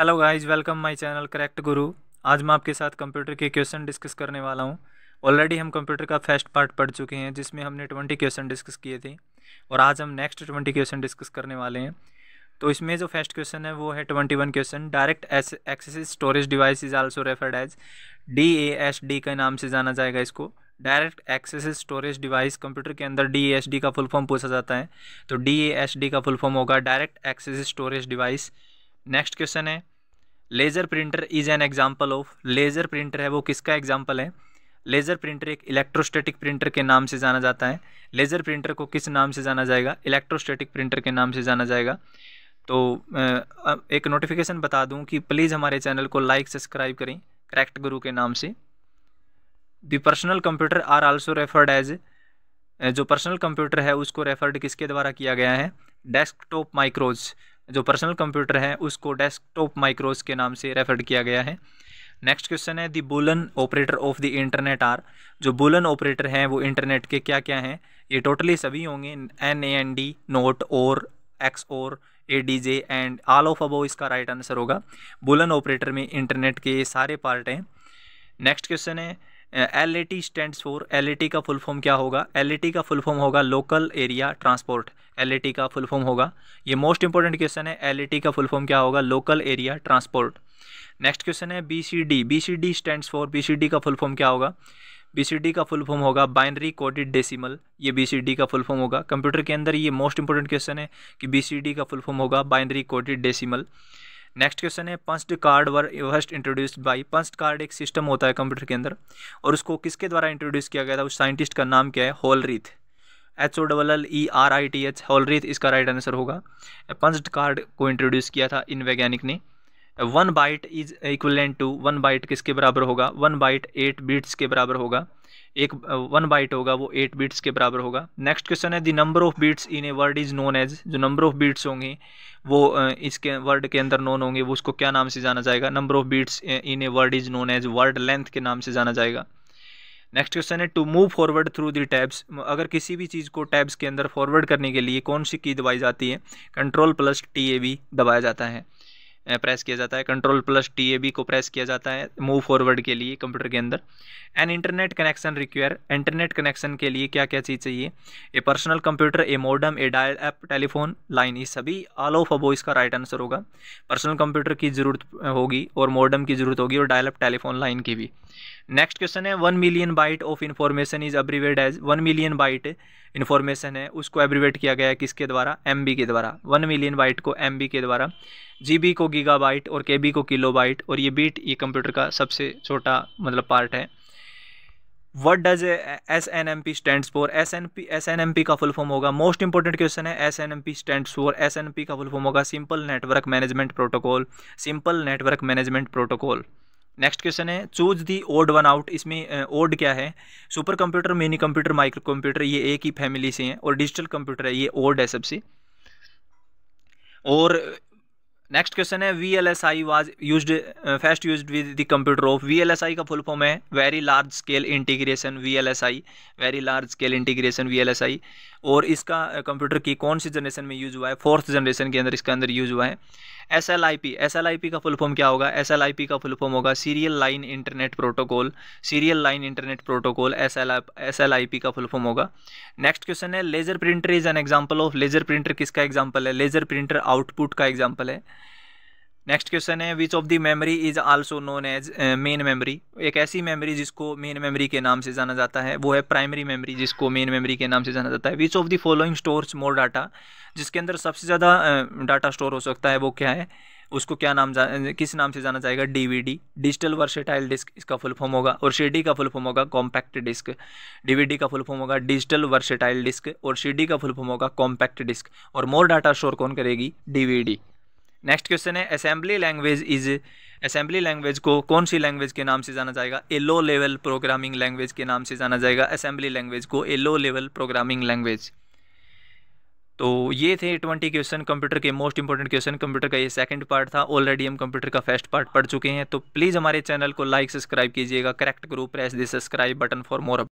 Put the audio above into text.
hello guys welcome my channel Correct Guru आज मैं आपके साथ कंप्यूटर के क्वेश्चन डिस्कस करने वाला हूं ऑलरेडी हम कंप्यूटर का फर्स्ट पार्ट पढ़ चुके हैं जिसमें हमने ट्वेंटी क्वेश्चन डिस्कस किए थे और आज हम नेक्स्ट ट्वेंटी क्वेश्चन डिस्कस करने वाले हैं तो इसमें जो फर्स्ट क्वेश्चन है वो है twenty one question direct access storage device is also referred as D A S D के नाम से जाना जाएगा इसको direct access storage device computer के अंदर डी एस डी का फुल फॉर्म पूछा जाता है तो डी ए एस डी का फुल फॉर्म होगा direct access storage device next question है laser printer is an example of laser printer है वो किसका एग्जाम्पल है लेज़र प्रिंटर एक इलेक्ट्रोस्टैटिक प्रिंटर के नाम से जाना जाता है लेज़र प्रिंटर को किस नाम से जाना जाएगा इलेक्ट्रोस्टैटिक प्रिंटर के नाम से जाना जाएगा तो एक नोटिफिकेशन बता दूं कि प्लीज़ हमारे चैनल को लाइक सब्सक्राइब करें करेक्ट गुरु के नाम से the personal computer are also referred as जो पर्सनल कंप्यूटर है उसको रेफर्ड किसके द्वारा किया गया है डेस्कटॉप माइक्रोज जो पर्सनल कंप्यूटर है उसको डेस्कटॉप माइक्रोस के नाम से रेफर्ड किया गया है नेक्स्ट क्वेश्चन है the boolean operator of the internet are जो बुलन ऑपरेटर हैं वो इंटरनेट के क्या क्या हैं ये टोटली सभी होंगे N A N D not और एक्स और A D J and all of above इसका राइट आंसर होगा बुलन ऑपरेटर में इंटरनेट के सारे पार्ट हैं नेक्स्ट क्वेश्चन है L A T stands for L A T का फुल फॉर्म क्या होगा एल ए टी का फुल फॉर्म होगा local area transport L A T का फुल फॉर्म होगा ये मोस्ट इंपॉर्टेंट क्वेश्चन है एल ए टी का फुल फॉर्म क्या होगा local area transport next question है B C D B C D stands for B C D का full form क्या होगा बी सी डी का फुल फॉर्म होगा बाइनरी कोडिड डेसिमल ये बी सी डी का फुल फॉर्म होगा computer के अंदर ये मोस्ट इंपॉर्टेंट क्वेश्चन है कि बी सी डी का फुल फॉर्म होगा binary coded decimal next question है punched card were first introduced by punched card एक सिस्टम होता है कंप्यूटर के अंदर और उसको किसके द्वारा इंट्रोड्यूस किया गया था उस साइंटिस्ट का नाम क्या है रीथ H O double L E R I T H Hollerith इसका राइट आंसर होगा पंस्ट कार्ड को इंट्रोड्यूस किया था इन वैज्ञानिक ने one byte is equivalent to one byte किसके बराबर होगा वन बाइट एट बीट्स के बराबर होगा एक वन बाइट होगा वो एट बीट्स के बराबर होगा नेक्स्ट क्वेश्चन है the number of bits in a word is known as जो नंबर ऑफ बीट्स होंगे वो इसके वर्ड के अंदर नोन होंगे वो उसको क्या नाम से जाना जाएगा number of bits in a word is known as word length के नाम से जाना जाएगा नेक्स्ट क्वेश्चन है to move forward through the tabs अगर किसी भी चीज़ को टैब्स के अंदर फॉरवर्ड करने के लिए कौन सी की दबाई जाती है control plus T A B दबाया जाता है प्रेस किया जाता है control plus T A B को प्रेस किया जाता है मूव फॉरवर्ड के लिए कंप्यूटर के अंदर and internet connection require internet connection के लिए क्या क्या चीज़ चाहिए a personal computer a modem a dial app telephone line ये सभी ऑल ऑफ अबो इसका राइट आंसर होगा पर्सनल कंप्यूटर की ज़रूरत होगी और मोडम की ज़रूरत होगी और डायल एप टेलीफोन लाइन की भी नेक्स्ट क्वेश्चन है one million byte of information is abbreviate as one million byte information है उसको एब्रीवेट किया गया है किसके द्वारा एम के द्वारा वन मिलियन बाइट को एम के द्वारा जी को गीगा बाइट और के को किलो बाइट और ये बीट ये कंप्यूटर का सबसे छोटा मतलब पार्ट है what does S N M P stand for S N P S N M P का फुल फॉर्म होगा मोस्ट इंपॉर्टेंट क्वेश्चन है S N M P stand for S N P का full form होगा simple network management protocol simple network management protocol next question है choose the odd one out इसमें odd क्या है super computer mini computer micro computer ये एक ही family से हैं और डिजिटल कंप्यूटर है ये ओड है सबसे और नेक्स्ट क्वेश्चन है V L S I was use first use with the computer of V L S I का फुल फॉर्म है very large scale integration V L S I very large scale integration V L S I और इसका computer की कौन सी generation में use हुआ है fourth generation के अंदर इसका अंदर यूज हुआ है S L I P S L I P का फुल फॉर्म क्या होगा एस एल आई पी का फुल फॉर्म होगा serial line internet protocol serial line internet protocol S L S L I P का full form होगा next question है laser printer is an example of laser printer किसका example है laser printer output का example है next question है which of the memory is also known as main memory एक ऐसी मेमोरी जिसको मेन मेमोरी के नाम से जाना जाता है वो है प्राइमरी मेमोरी जिसको मेन मेमोरी के नाम से जाना जाता है which of the following stores more data जिसके अंदर सबसे ज़्यादा डाटा स्टोर हो सकता है वो क्या है उसको क्या नाम जा किस नाम से जाना जाएगा डीवीडी डिजिटल वर्सेटाइल डिस्क इसका फुल फॉर्म होगा और सीडी का फुल फॉर्म होगा कॉम्पैक्ट डिस्क डीवीडी का फुल फॉर्म होगा डिजिटल वर्सेटाइल डिस्क और सीडी का फुल फॉर्म होगा कॉम्पैक्ट डिस्क और मोर डाटा स्टोर कौन करेगी डीवीडी नेक्स्ट क्वेश्चन है assembly language is assembly language को कौन सी लैंग्वेज के नाम से जाना जाएगा a low level programming language के नाम से जाना जाएगा असेंबली लैंग्वेज को a low level programming language तो ये थे ट्वेंटी क्वेश्चन कंप्यूटर के मोस्ट इंपॉर्टेंट क्वेश्चन कंप्यूटर का ये सेकंड पार्ट था ऑलरेडी हम कंप्यूटर का फर्स्ट पार्ट पढ़ चुके हैं तो प्लीज़ हमारे चैनल को लाइक सब्सक्राइब कीजिएगा correct group press this subscribe button for more